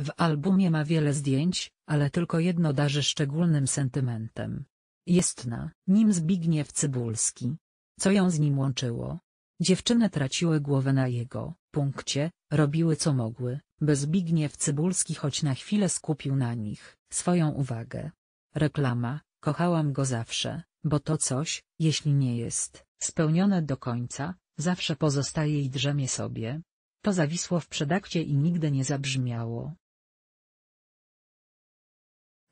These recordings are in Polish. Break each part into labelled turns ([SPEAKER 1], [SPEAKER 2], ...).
[SPEAKER 1] W albumie ma wiele zdjęć, ale tylko jedno darzy szczególnym sentymentem. Jest na nim Zbigniew Cybulski. Co ją z nim łączyło? Dziewczyny traciły głowę na jego punkcie, robiły co mogły, by Zbigniew Cybulski choć na chwilę skupił na nich swoją uwagę. Reklama, kochałam go zawsze, bo to coś, jeśli nie jest spełnione do końca, zawsze pozostaje i drzemie sobie. To zawisło w przedakcie i nigdy nie zabrzmiało.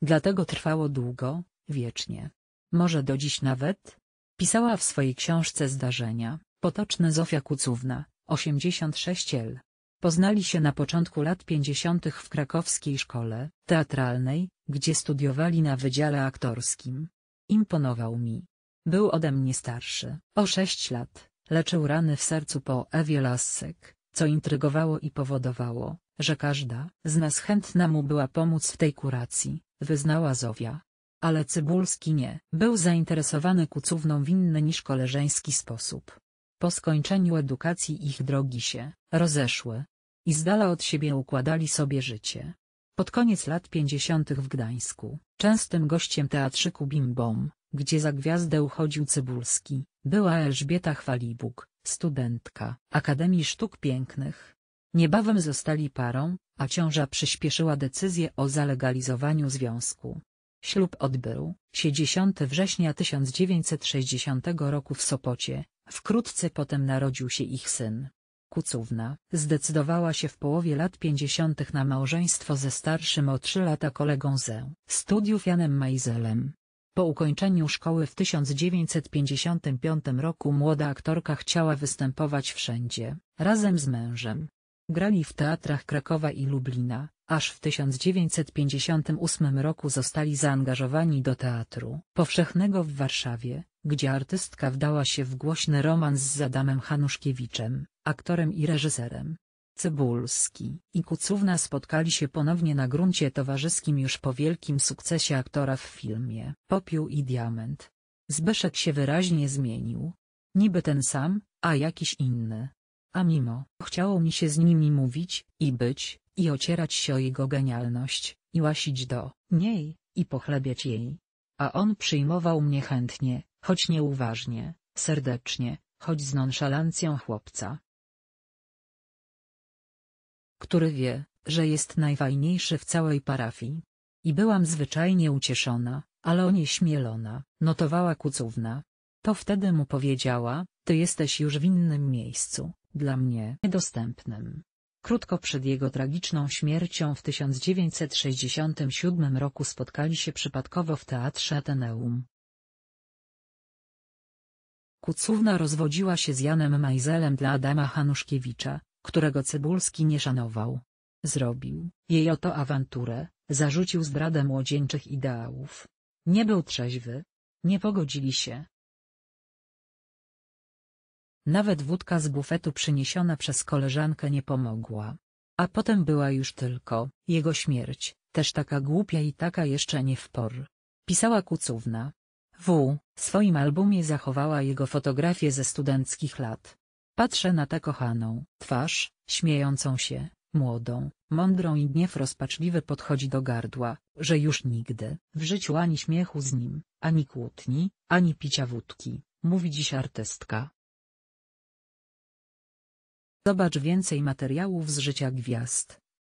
[SPEAKER 1] Dlatego trwało długo, wiecznie. Może do dziś nawet? Pisała w swojej książce Zdarzenia, potoczne Zofia Kucówna, 86L. Poznali się na początku lat 50. w krakowskiej szkole teatralnej, gdzie studiowali na wydziale aktorskim. Imponował mi. Był ode mnie starszy, o 6 lat, leczył rany w sercu po Ewie Lassek, co intrygowało i powodowało, że każda z nas chętna mu była pomóc w tej kuracji. Wyznała Zofia, Ale Cybulski nie. Był zainteresowany Kucówną w inny niż koleżeński sposób. Po skończeniu edukacji ich drogi się rozeszły. I z dala od siebie układali sobie życie. Pod koniec lat 50. w Gdańsku, częstym gościem teatrzyku Bimbom, gdzie za gwiazdę uchodził Cybulski, była Elżbieta Chwalibóg, studentka Akademii Sztuk Pięknych, Niebawem zostali parą, a ciąża przyspieszyła decyzję o zalegalizowaniu związku. Ślub odbył się 10 września 1960 roku w Sopocie, wkrótce potem narodził się ich syn. Kucówna zdecydowała się w połowie lat 50. na małżeństwo ze starszym o 3 lata kolegą ze studiów Janem Majzelem. Po ukończeniu szkoły w 1955 roku młoda aktorka chciała występować wszędzie, razem z mężem. Grali w teatrach Krakowa i Lublina, aż w 1958 roku zostali zaangażowani do teatru powszechnego w Warszawie, gdzie artystka wdała się w głośny romans z Adamem Hanuszkiewiczem, aktorem i reżyserem. Cybulski i Kucówna spotkali się ponownie na gruncie towarzyskim już po wielkim sukcesie aktora w filmie Popiół i Diament. Zbyszek się wyraźnie zmienił. Niby ten sam, a jakiś inny a mimo, chciało mi się z nimi mówić, i być, i ocierać się o jego genialność, i łasić do niej, i pochlebiać jej. A on przyjmował mnie chętnie, choć nieuważnie, serdecznie, choć z nonszalancją chłopca. Który wie, że jest najfajniejszy w całej parafii. I byłam zwyczajnie ucieszona, ale onieśmielona, notowała kucówna. To wtedy mu powiedziała, ty jesteś już w innym miejscu, dla mnie niedostępnym. Krótko przed jego tragiczną śmiercią w 1967 roku spotkali się przypadkowo w Teatrze Ateneum. Kucówna rozwodziła się z Janem Majzelem dla Adama Hanuszkiewicza, którego Cybulski nie szanował. Zrobił jej oto awanturę, zarzucił zdradę młodzieńczych ideałów. Nie był trzeźwy. Nie pogodzili się, nawet wódka z bufetu przyniesiona przez koleżankę nie pomogła. A potem była już tylko jego śmierć, też taka głupia i taka jeszcze nie w por. Pisała Kucówna. W. swoim albumie zachowała jego fotografię ze studenckich lat. Patrzę na tę kochaną, twarz, śmiejącą się, młodą, mądrą i gniew rozpaczliwy podchodzi do gardła, że już nigdy w życiu ani śmiechu z nim, ani kłótni, ani picia wódki, mówi dziś artystka. Zobacz więcej materiałów z życia gwiazd.